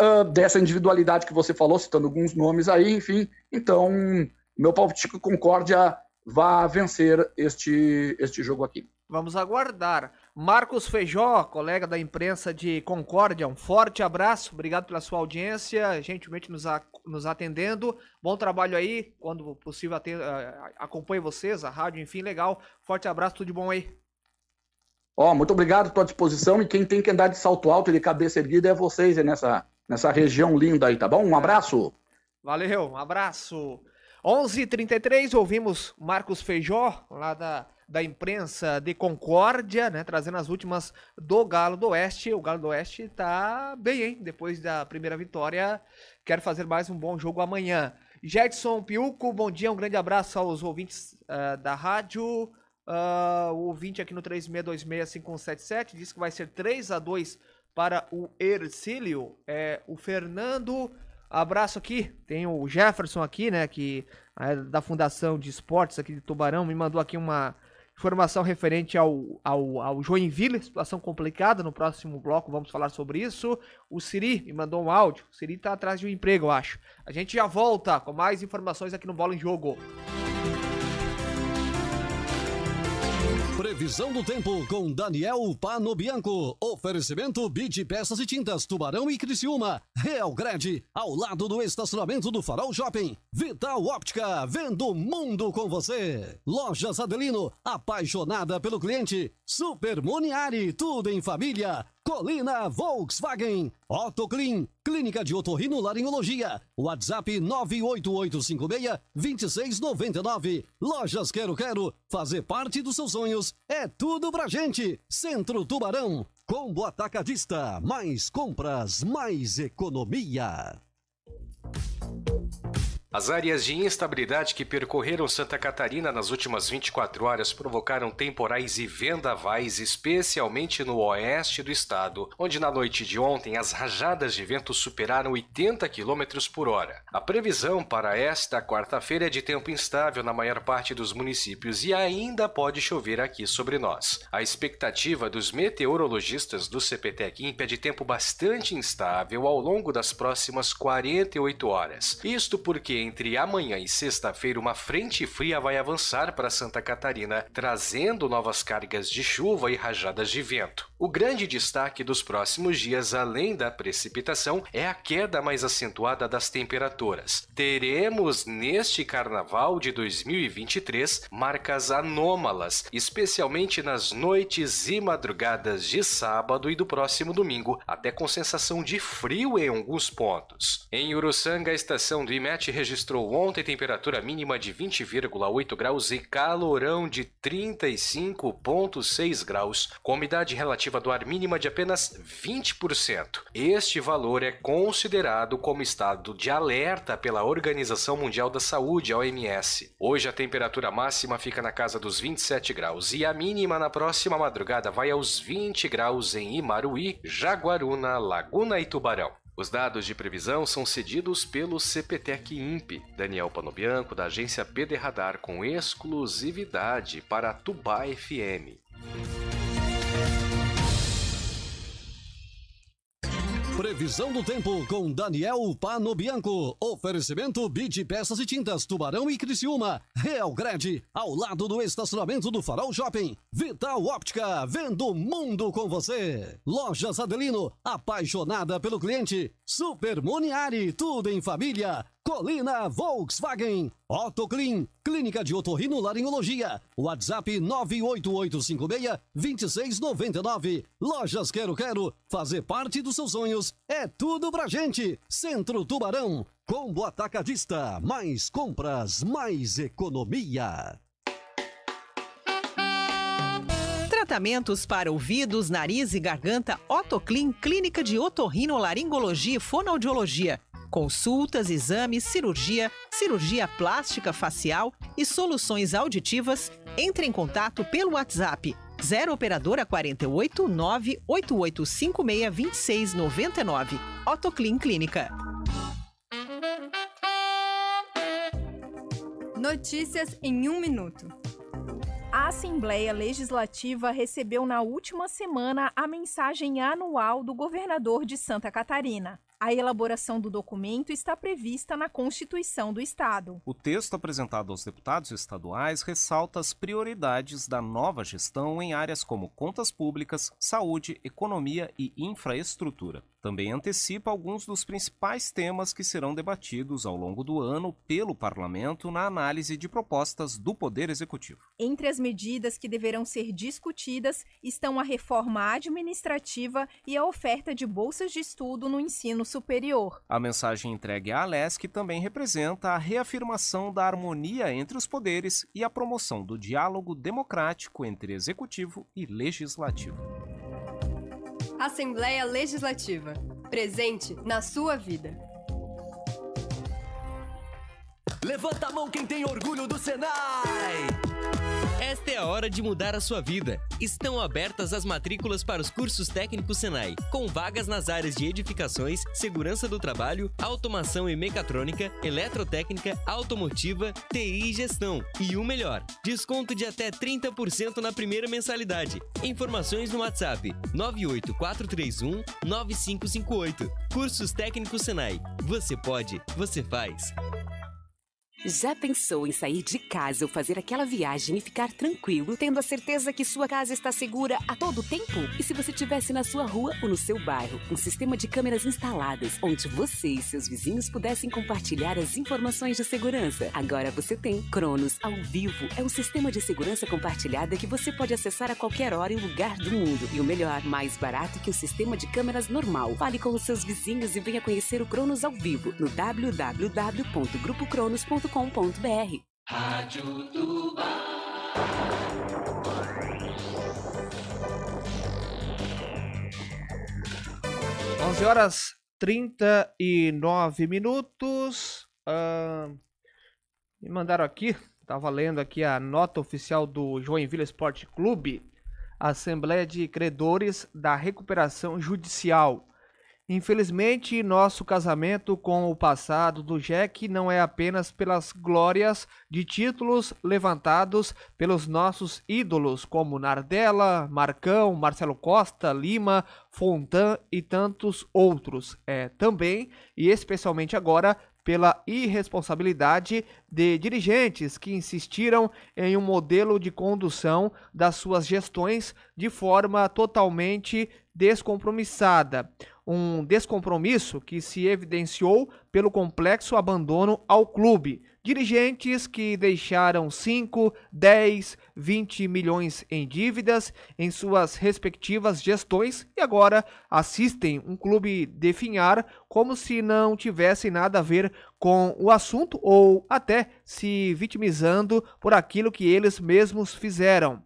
Uh, dessa individualidade que você falou, citando alguns nomes aí, enfim. Então, meu palpite é Concórdia vá vencer este, este jogo aqui. Vamos aguardar. Marcos Feijó, colega da imprensa de Concórdia, um forte abraço, obrigado pela sua audiência, gentilmente nos, a, nos atendendo. Bom trabalho aí, quando possível atendo, ah, ah, acompanhe vocês, a rádio, enfim, legal. Forte abraço, tudo de bom aí. Ó, oh, muito obrigado, estou à disposição. E quem tem que andar de salto alto e de cabeça erguida é vocês aí nessa, nessa região linda aí, tá bom? Um abraço. Valeu, um abraço. 11:33 ouvimos Marcos Feijó, lá da da imprensa de Concórdia, né? Trazendo as últimas do Galo do Oeste. O Galo do Oeste está bem, hein? Depois da primeira vitória, quero fazer mais um bom jogo amanhã. Jetson Piuco, bom dia, um grande abraço aos ouvintes uh, da rádio. Uh, o ouvinte aqui no 36265177 disse que vai ser 3 a 2 para o Ercílio. É, o Fernando, abraço aqui. Tem o Jefferson aqui, né, que é da Fundação de Esportes aqui de Tubarão, me mandou aqui uma Informação referente ao, ao, ao Joinville, situação complicada. No próximo bloco vamos falar sobre isso. O Siri me mandou um áudio. O Siri está atrás de um emprego, eu acho. A gente já volta com mais informações aqui no Bola em Jogo. Música Previsão do tempo com Daniel Panobianco. Oferecimento Bid Peças e Tintas Tubarão e Criciúma. Real Grande, ao lado do estacionamento do Farol Shopping. Vital Óptica, vendo o mundo com você. Lojas Adelino, apaixonada pelo cliente. Super Moniari, tudo em família. Colina Volkswagen, Otoclin, Clínica de Otorrinolaringologia, WhatsApp 98856-2699. Lojas Quero Quero, fazer parte dos seus sonhos é tudo pra gente. Centro Tubarão, Combo Atacadista, mais compras, mais economia. As áreas de instabilidade que percorreram Santa Catarina nas últimas 24 horas provocaram temporais e vendavais, especialmente no oeste do estado, onde na noite de ontem as rajadas de vento superaram 80 km por hora. A previsão para esta quarta-feira é de tempo instável na maior parte dos municípios e ainda pode chover aqui sobre nós. A expectativa dos meteorologistas do CPTEC IMP é de tempo bastante instável ao longo das próximas 48 horas. Isto porque, entre amanhã e sexta-feira, uma frente fria vai avançar para Santa Catarina, trazendo novas cargas de chuva e rajadas de vento. O grande destaque dos próximos dias, além da precipitação, é a queda mais acentuada das temperaturas. Teremos neste carnaval de 2023 marcas anômalas, especialmente nas noites e madrugadas de sábado e do próximo domingo, até com sensação de frio em alguns pontos. Em Uruçanga, a estação do IMET registrou ontem temperatura mínima de 20,8 graus e calorão de 35,6 graus, com umidade relativa ar mínima de apenas 20%. Este valor é considerado como estado de alerta pela Organização Mundial da Saúde, OMS. Hoje a temperatura máxima fica na casa dos 27 graus e a mínima na próxima madrugada vai aos 20 graus em Imaruí, Jaguaruna, Laguna e Tubarão. Os dados de previsão são cedidos pelo CPTEC INPE, Daniel Panobianco, da agência PD Radar, com exclusividade para Tubá FM. Previsão do tempo com Daniel Panobianco. Oferecimento Bid Peças e Tintas Tubarão e Criciúma. Real Grade, ao lado do estacionamento do Farol Shopping. Vital Óptica, vendo o mundo com você. Lojas Adelino, apaixonada pelo cliente. Super Moniari, tudo em família. Colina Volkswagen, Otoclin, Clínica de Otorrino Laringologia, WhatsApp 98856-2699. Lojas Quero Quero, fazer parte dos seus sonhos é tudo pra gente. Centro Tubarão, combo atacadista, mais compras, mais economia. Tratamentos para ouvidos, nariz e garganta Otoclin, Clínica de Otorrino Laringologia e Fonoaudiologia. Consultas, exames, cirurgia, cirurgia plástica facial e soluções auditivas, entre em contato pelo WhatsApp 0 operadora 48 98856 2699. Otoclin Clínica. Notícias em um minuto. A Assembleia Legislativa recebeu na última semana a mensagem anual do governador de Santa Catarina. A elaboração do documento está prevista na Constituição do Estado. O texto apresentado aos deputados estaduais ressalta as prioridades da nova gestão em áreas como contas públicas, saúde, economia e infraestrutura. Também antecipa alguns dos principais temas que serão debatidos ao longo do ano pelo Parlamento na análise de propostas do Poder Executivo. Entre as medidas que deverão ser discutidas estão a reforma administrativa e a oferta de bolsas de estudo no ensino superior. A mensagem entregue a Alesc também representa a reafirmação da harmonia entre os poderes e a promoção do diálogo democrático entre executivo e legislativo. Assembleia Legislativa presente na sua vida. Levanta a mão quem tem orgulho do Senai! Esta é a hora de mudar a sua vida. Estão abertas as matrículas para os cursos técnicos Senai, com vagas nas áreas de edificações, segurança do trabalho, automação e mecatrônica, eletrotécnica, automotiva, TI e gestão. E o melhor, desconto de até 30% na primeira mensalidade. Informações no WhatsApp 98431 9558. Cursos técnicos Senai. Você pode, você faz. Já pensou em sair de casa ou fazer aquela viagem e ficar tranquilo, tendo a certeza que sua casa está segura a todo tempo? E se você tivesse na sua rua ou no seu bairro um sistema de câmeras instaladas, onde você e seus vizinhos pudessem compartilhar as informações de segurança? Agora você tem Cronos ao vivo. É um sistema de segurança compartilhada que você pode acessar a qualquer hora e lugar do mundo. E o melhor, mais barato que o sistema de câmeras normal. Fale com os seus vizinhos e venha conhecer o Cronos ao vivo no www.grupocronos.com 11 Rádio horas 39 minutos. me mandaram aqui, estava lendo aqui a nota oficial do Joinville Esporte Clube, Assembleia de Credores da Recuperação Judicial Infelizmente, nosso casamento com o passado do Jack não é apenas pelas glórias de títulos levantados pelos nossos ídolos, como Nardella, Marcão, Marcelo Costa, Lima, Fontan e tantos outros. É também, e especialmente agora, pela irresponsabilidade de dirigentes que insistiram em um modelo de condução das suas gestões de forma totalmente descompromissada. Um descompromisso que se evidenciou pelo complexo abandono ao clube, Dirigentes que deixaram 5, 10, 20 milhões em dívidas em suas respectivas gestões e agora assistem um clube definhar como se não tivesse nada a ver com o assunto ou até se vitimizando por aquilo que eles mesmos fizeram.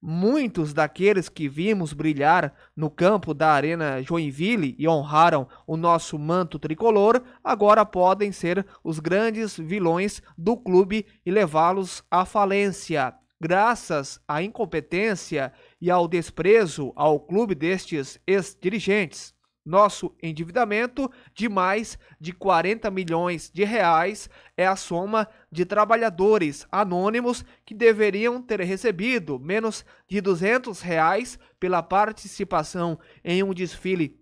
Muitos daqueles que vimos brilhar no campo da Arena Joinville e honraram o nosso manto tricolor agora podem ser os grandes vilões do clube e levá-los à falência. Graças à incompetência e ao desprezo ao clube destes ex-dirigentes. Nosso endividamento de mais de 40 milhões de reais é a soma de trabalhadores anônimos que deveriam ter recebido menos de 200 reais pela participação em um desfile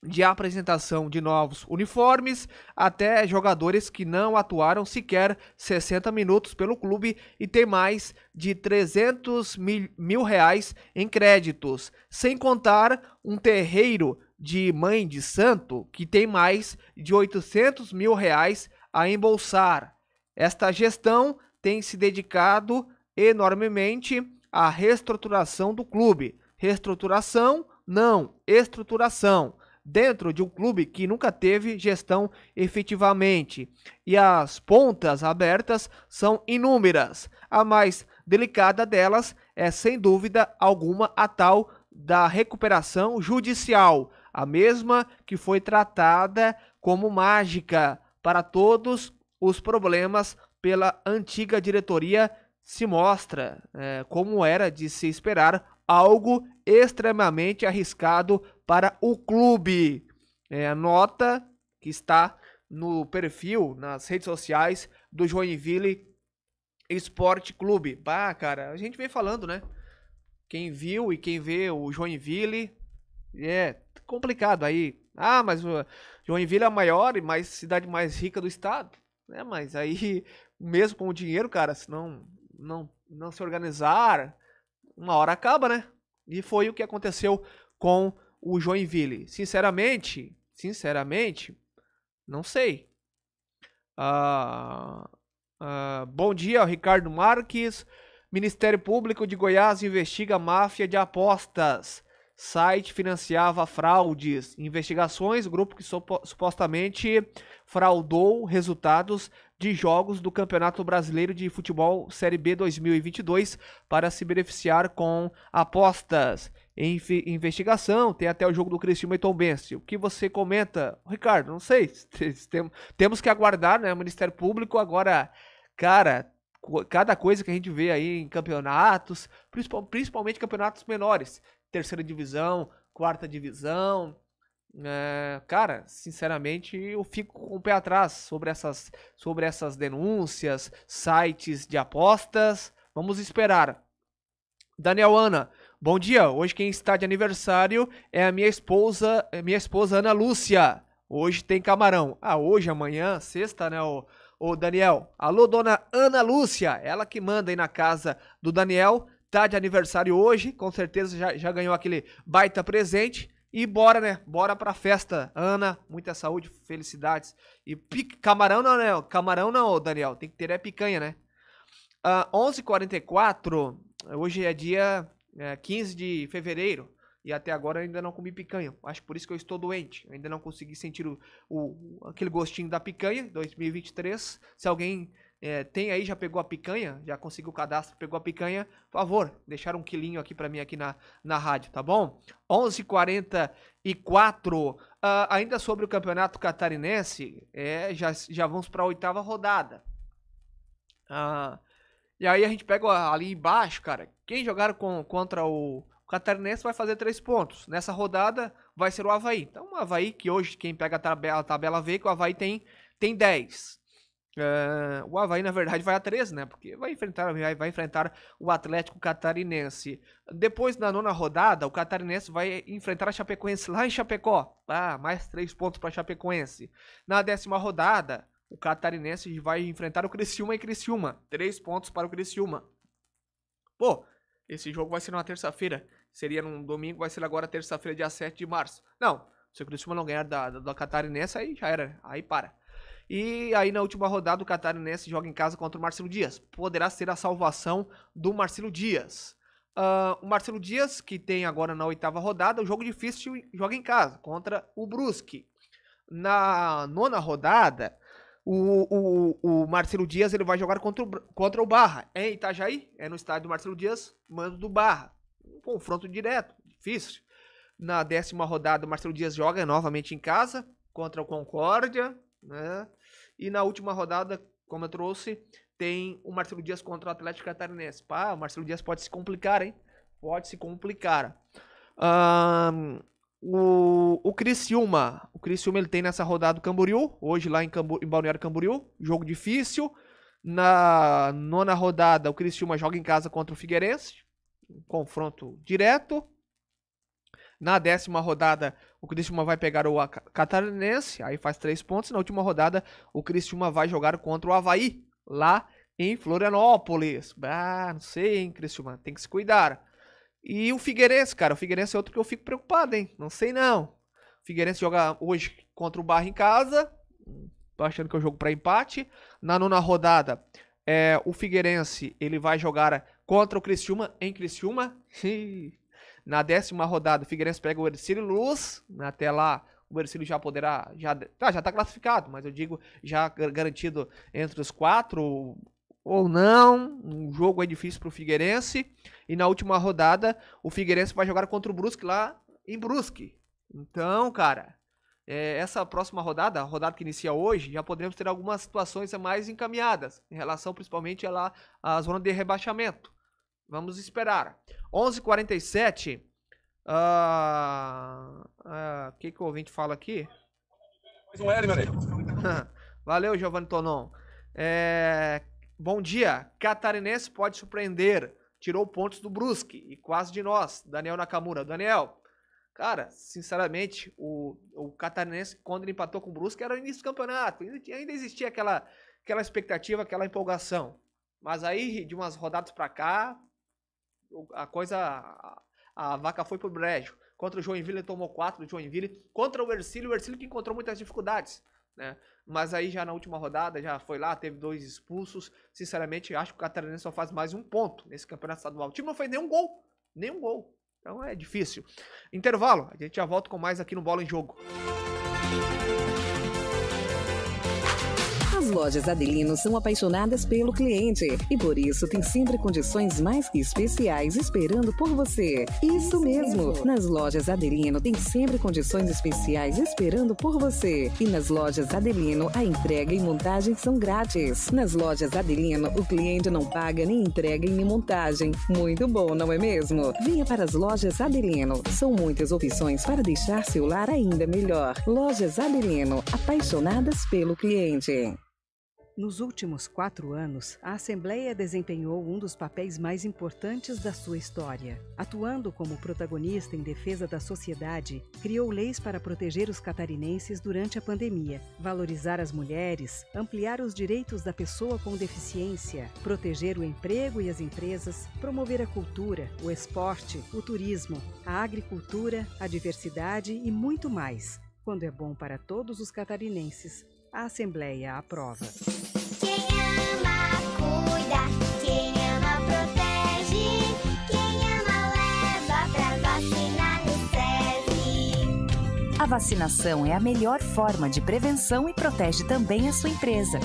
de apresentação de novos uniformes, até jogadores que não atuaram sequer 60 minutos pelo clube e tem mais de 300 mil, mil reais em créditos, sem contar um terreiro de mãe de santo que tem mais de 800 mil reais a embolsar. Esta gestão tem se dedicado enormemente à reestruturação do clube. Reestruturação, não, estruturação. Dentro de um clube que nunca teve gestão efetivamente. E as pontas abertas são inúmeras. A mais delicada delas é, sem dúvida alguma, a tal da recuperação judicial a mesma que foi tratada como mágica para todos os problemas pela antiga diretoria, se mostra, é, como era de se esperar, algo extremamente arriscado para o clube. É, a nota que está no perfil, nas redes sociais do Joinville Esporte Clube. Bah, cara, a gente vem falando, né? Quem viu e quem vê o Joinville é complicado aí. Ah, mas Joinville é a maior e mais cidade mais rica do estado. É, mas aí, mesmo com o dinheiro, cara, se não, não, não se organizar, uma hora acaba, né? E foi o que aconteceu com o Joinville. Sinceramente, sinceramente, não sei. Ah, ah, bom dia, Ricardo Marques. Ministério Público de Goiás investiga máfia de apostas site financiava fraudes, investigações, grupo que supostamente fraudou resultados de jogos do Campeonato Brasileiro de Futebol Série B 2022 para se beneficiar com apostas. Em investigação, tem até o jogo do Criciúma e Tombense. O que você comenta, Ricardo? Não sei. Temos que aguardar, né? O Ministério Público agora, cara, cada coisa que a gente vê aí em campeonatos, principalmente campeonatos menores, terceira divisão, quarta divisão. É, cara, sinceramente, eu fico com o pé atrás sobre essas, sobre essas denúncias, sites de apostas. Vamos esperar. Daniel Ana, bom dia. Hoje quem está de aniversário é a minha esposa, é minha esposa Ana Lúcia. Hoje tem camarão. Ah, hoje, amanhã, sexta, né, ô, Daniel? Alô, dona Ana Lúcia, ela que manda aí na casa do Daniel tá de aniversário hoje, com certeza já, já ganhou aquele baita presente. E bora, né? Bora pra festa. Ana, muita saúde, felicidades. E camarão não, né? Camarão não, Daniel. Tem que ter é picanha, né? Uh, ah, 11h44, hoje é dia é, 15 de fevereiro. E até agora eu ainda não comi picanha. Acho por isso que eu estou doente. Eu ainda não consegui sentir o, o, aquele gostinho da picanha 2023. Se alguém é, tem aí, já pegou a picanha? Já conseguiu o cadastro, pegou a picanha? Por favor, deixar um quilinho aqui para mim aqui na, na rádio, tá bom? 11:44 uh, ah, ainda sobre o campeonato catarinense, é, já, já vamos para a oitava rodada. Uh, e aí a gente pega ali embaixo, cara, quem jogar com, contra o, o Catarinense vai fazer três pontos. Nessa rodada vai ser o Havaí. Então o Havaí, que hoje quem pega a tabela, a tabela vê que o Havaí tem, tem 10. Uh, o Havaí, na verdade, vai a 3, né? Porque vai enfrentar, vai, vai enfrentar o Atlético Catarinense. Depois da nona rodada, o Catarinense vai enfrentar a Chapecoense lá em Chapecó. Ah, mais 3 pontos para Chapecoense. Na décima rodada, o Catarinense vai enfrentar o Criciúma e Criciúma. 3 pontos para o Criciúma. Pô, esse jogo vai ser numa terça-feira. Seria num domingo, vai ser agora terça-feira, dia 7 de março. Não, se o Criciúma não ganhar da, da, da Catarinense, aí já era. Aí para. E aí na última rodada o Catarinense joga em casa contra o Marcelo Dias. Poderá ser a salvação do Marcelo Dias. Uh, o Marcelo Dias, que tem agora na oitava rodada, o jogo difícil joga em casa contra o Brusque. Na nona rodada, o, o, o Marcelo Dias ele vai jogar contra o, contra o Barra. É em Itajaí, é no estádio do Marcelo Dias, mando do Barra. Um confronto direto, difícil. Na décima rodada, o Marcelo Dias joga novamente em casa contra o Concórdia. Né? E na última rodada, como eu trouxe, tem o Marcelo Dias contra o Atlético Catarinense. Pá, o Marcelo Dias pode se complicar, hein? Pode se complicar. Um, o, o Criciúma. O Criciúma ele tem nessa rodada o Camboriú. Hoje lá em, Cambu, em Balneário Camboriú. Jogo difícil. Na nona rodada, o Criciúma joga em casa contra o Figueirense. Um confronto direto. Na décima rodada, o Cristiuma vai pegar o Catarinense, aí faz três pontos. Na última rodada, o Cristiuma vai jogar contra o Havaí, lá em Florianópolis. Ah, não sei, hein, Criciúma, tem que se cuidar. E o Figueirense, cara, o Figueirense é outro que eu fico preocupado, hein? Não sei não. O Figueirense joga hoje contra o Barra em casa, tô achando que é o jogo para empate. Na nona rodada, é, o Figueirense ele vai jogar contra o Cristiuma em Cristiuma na décima rodada, o Figueirense pega o Ercílio Luz. Né, até lá, o Ercílio já poderá. Já, tá, já tá classificado, mas eu digo já garantido entre os quatro ou não. Um jogo é difícil para o Figueirense. E na última rodada, o Figueirense vai jogar contra o Brusque lá em Brusque. Então, cara, é, essa próxima rodada, a rodada que inicia hoje, já poderemos ter algumas situações mais encaminhadas, em relação principalmente à, é à zona de rebaixamento. Vamos esperar. 11:47. h 47 o que, que o ouvinte fala aqui? Mais um L, meu amigo. Valeu, Giovanni Tonon. É, bom dia. Catarinense pode surpreender. Tirou pontos do Brusque e quase de nós. Daniel Nakamura. Daniel, cara, sinceramente, o, o Catarinense, quando ele empatou com o Brusque, era o início do campeonato. Ainda existia aquela, aquela expectativa, aquela empolgação. Mas aí, de umas rodadas para cá, a coisa. A, a vaca foi pro brejo. Contra o Joinville ele tomou 4 do Joinville. Contra o Ercílio, o Ercílio que encontrou muitas dificuldades. Né? Mas aí já na última rodada, já foi lá, teve dois expulsos. Sinceramente, acho que o Catarinense só faz mais um ponto nesse campeonato estadual. O time não fez nenhum gol. Nenhum gol. Então é difícil. Intervalo, a gente já volta com mais aqui no Bola em Jogo. Música as lojas Adelino são apaixonadas pelo cliente e por isso tem sempre condições mais que especiais esperando por você. Isso mesmo! Nas lojas Adelino tem sempre condições especiais esperando por você. E nas lojas Adelino a entrega e montagem são grátis. Nas lojas Adelino o cliente não paga nem entrega e nem montagem. Muito bom, não é mesmo? Venha para as lojas Adelino. São muitas opções para deixar seu lar ainda melhor. Lojas Adelino, apaixonadas pelo cliente. Nos últimos quatro anos, a Assembleia desempenhou um dos papéis mais importantes da sua história. Atuando como protagonista em defesa da sociedade, criou leis para proteger os catarinenses durante a pandemia, valorizar as mulheres, ampliar os direitos da pessoa com deficiência, proteger o emprego e as empresas, promover a cultura, o esporte, o turismo, a agricultura, a diversidade e muito mais. Quando é bom para todos os catarinenses, a Assembleia aprova. Quem ama, cuida. Quem ama, protege. Quem ama, leva pra vacinar no SESI. A vacinação é a melhor forma de prevenção e protege também a sua empresa.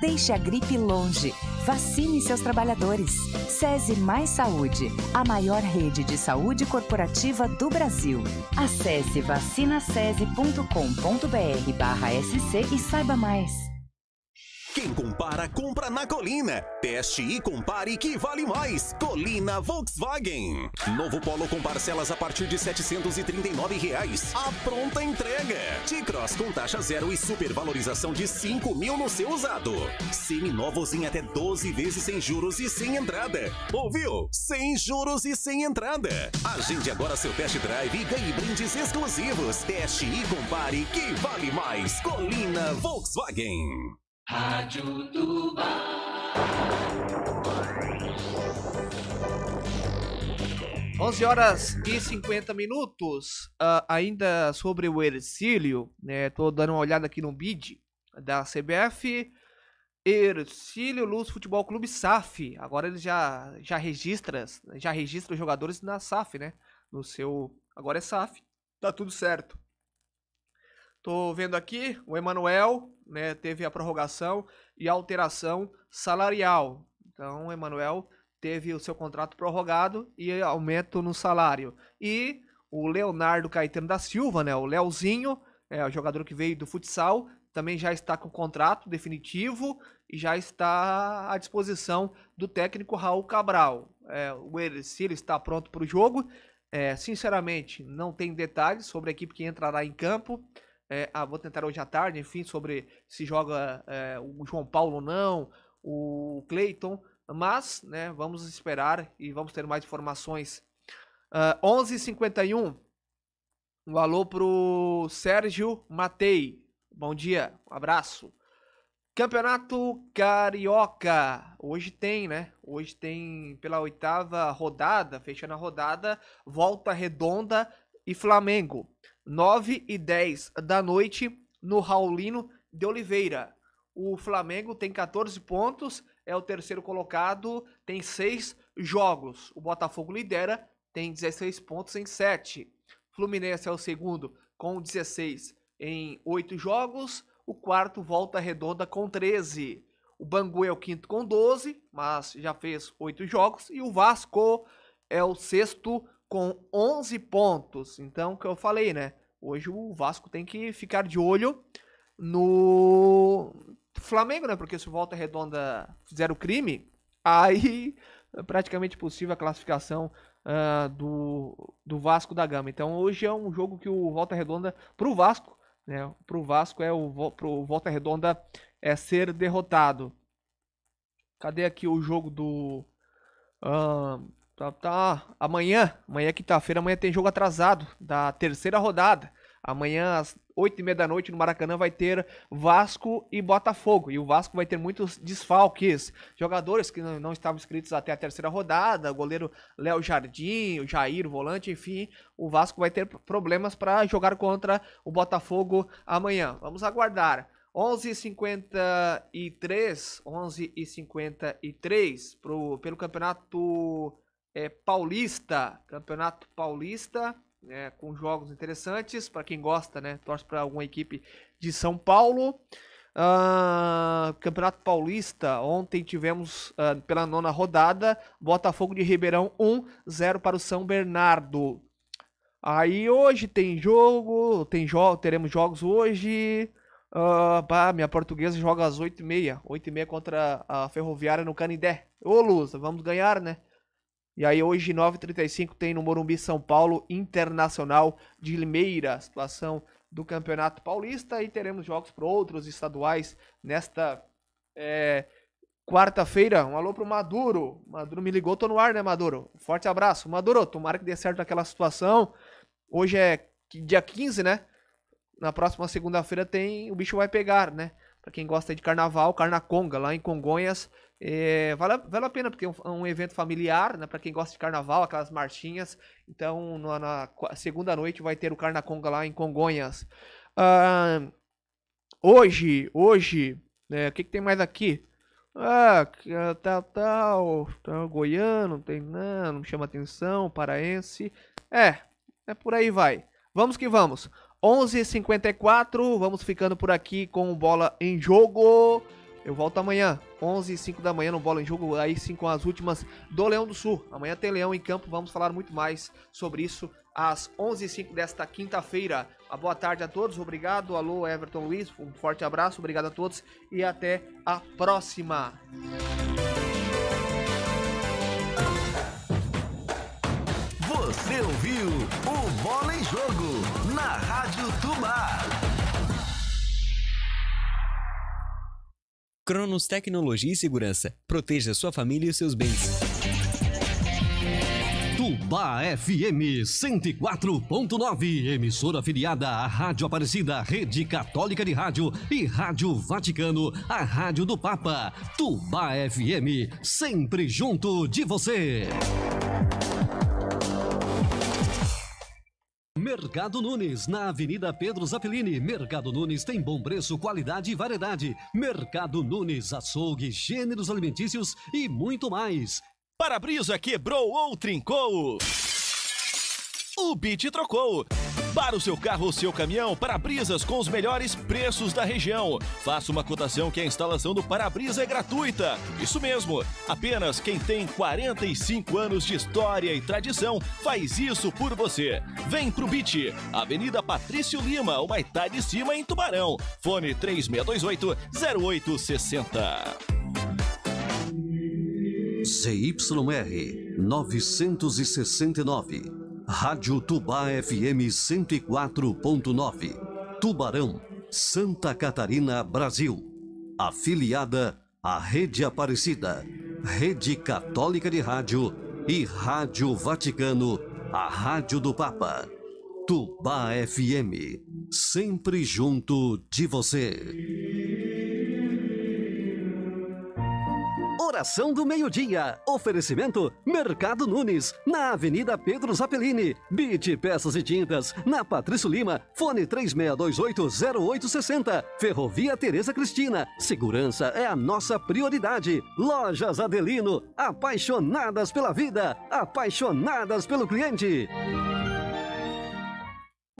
Deixe a gripe longe. Vacine seus trabalhadores. SESI Mais Saúde, a maior rede de saúde corporativa do Brasil. Acesse vacinasese.com.br/sc e saiba mais. Quem compara, compra na Colina. Teste e compare que vale mais. Colina Volkswagen. Novo Polo com parcelas a partir de R$ 739. Reais. A pronta entrega. T-Cross com taxa zero e supervalorização de 5 mil no seu usado. Seminovos em até 12 vezes sem juros e sem entrada. Ouviu? Sem juros e sem entrada. Agende agora seu test drive e ganhe brindes exclusivos. Teste e compare que vale mais. Colina Volkswagen. Rádio 11 horas e 50 minutos. Uh, ainda sobre o Ercílio, né? Tô dando uma olhada aqui no bid da CBF. Ercílio Luz Futebol Clube SAF. Agora ele já já registra, já registra os jogadores na SAF, né? No seu, agora é SAF. Tá tudo certo. Tô vendo aqui, o Emanuel né, teve a prorrogação e a alteração salarial. Então, o Emanuel teve o seu contrato prorrogado e aumento no salário. E o Leonardo Caetano da Silva, né, o Leozinho, é, o jogador que veio do futsal, também já está com o contrato definitivo e já está à disposição do técnico Raul Cabral. É, o ele, se ele está pronto para o jogo, é, sinceramente, não tem detalhes sobre a equipe que entrará em campo. É, ah, vou tentar hoje à tarde, enfim, sobre se joga é, o João Paulo ou não, o Cleiton. Mas, né, vamos esperar e vamos ter mais informações. Uh, ah, 11h51, um alô pro Sérgio Matei. Bom dia, um abraço. Campeonato Carioca. Hoje tem, né? Hoje tem pela oitava rodada, fechando a rodada, volta redonda e Flamengo. 9 e 10 da noite no Raulino de Oliveira. O Flamengo tem 14 pontos, é o terceiro colocado, tem 6 jogos. O Botafogo lidera, tem 16 pontos em 7. Fluminense é o segundo com 16 em 8 jogos. O quarto volta redonda com 13. O Bangu é o quinto com 12, mas já fez 8 jogos. E o Vasco é o sexto com 11 pontos. Então, o que eu falei, né? Hoje o Vasco tem que ficar de olho no Flamengo, né? Porque se o Volta Redonda fizer o crime, aí é praticamente possível a classificação uh, do, do Vasco da Gama. Então hoje é um jogo que o Volta Redonda, pro Vasco, né? Pro Vasco é o pro Volta Redonda é ser derrotado. Cadê aqui o jogo do uh, Tá, tá. Amanhã, amanhã é quinta-feira, amanhã tem jogo atrasado da terceira rodada. Amanhã às oito e meia da noite no Maracanã vai ter Vasco e Botafogo. E o Vasco vai ter muitos desfalques. Jogadores que não estavam inscritos até a terceira rodada. O goleiro Léo Jardim, o Jair, o volante, enfim. O Vasco vai ter problemas para jogar contra o Botafogo amanhã. Vamos aguardar. 11h53, 11h53 pro, pelo campeonato é, Paulista, Campeonato Paulista, né, com jogos interessantes para quem gosta, né? Torce para alguma equipe de São Paulo. Uh, Campeonato Paulista, ontem tivemos uh, pela nona rodada, Botafogo de Ribeirão 1, 0 para o São Bernardo. Aí hoje tem jogo, tem jo teremos jogos hoje. Uh, minha portuguesa joga às 8h30, 8h30 contra a Ferroviária no Canindé. Ô Lusa, vamos ganhar, né? E aí hoje, 9h35, tem no Morumbi São Paulo Internacional de Limeira, situação do Campeonato Paulista. E teremos jogos para outros estaduais nesta é, quarta-feira. Um alô para o Maduro. Maduro me ligou, tô no ar, né, Maduro? Forte abraço. Maduro, tomara que dê certo aquela situação. Hoje é dia 15, né? Na próxima segunda-feira tem. O bicho vai pegar, né? para quem gosta de carnaval, Carnaconga, lá em Congonhas, é, vale, vale a pena, porque é um, é um evento familiar, né? Para quem gosta de carnaval, aquelas marchinhas. Então, na, na segunda noite vai ter o Carnaconga lá em Congonhas. Ah, hoje, hoje, né? O que, que tem mais aqui? Ah, ah tal, tal, tal, tá, goiano, não tem nada, não chama atenção, paraense. É, é por aí vai. Vamos que vamos. 11h54, vamos ficando por aqui com bola em jogo. Eu volto amanhã. 11 e 5 da manhã no Bola em Jogo, aí sim com as últimas do Leão do Sul. Amanhã tem Leão em campo, vamos falar muito mais sobre isso às 11 e 05 desta quinta-feira. Uma boa tarde a todos, obrigado. Alô, Everton Luiz, um forte abraço, obrigado a todos e até a próxima. Você ouviu o Bola em Jogo Cronos Tecnologia e Segurança. Proteja sua família e seus bens. Tubá FM 104.9, emissora afiliada à Rádio Aparecida, Rede Católica de Rádio e Rádio Vaticano, a Rádio do Papa. Tubá FM, sempre junto de você. Mercado Nunes, na Avenida Pedro Zapelini. Mercado Nunes tem bom preço, qualidade e variedade. Mercado Nunes, açougue, gêneros alimentícios e muito mais. Para-brisa quebrou ou trincou. O bit trocou. Para o seu carro ou seu caminhão, para-brisas com os melhores preços da região. Faça uma cotação que a instalação do para-brisa é gratuita. Isso mesmo, apenas quem tem 45 anos de história e tradição faz isso por você. Vem pro BIT, Avenida Patrício Lima, uma Itá de Cima, em Tubarão. Fone 3628 0860. CYR 969 Rádio Tubá FM 104.9. Tubarão, Santa Catarina, Brasil. Afiliada à Rede Aparecida, Rede Católica de Rádio e Rádio Vaticano, a Rádio do Papa. Tubá FM, sempre junto de você. Oração do Meio-Dia. Oferecimento Mercado Nunes, na Avenida Pedro Zapelini. Bit Peças e Tintas, na Patrício Lima. Fone 36280860. Ferrovia Tereza Cristina. Segurança é a nossa prioridade. Lojas Adelino, apaixonadas pela vida, apaixonadas pelo cliente.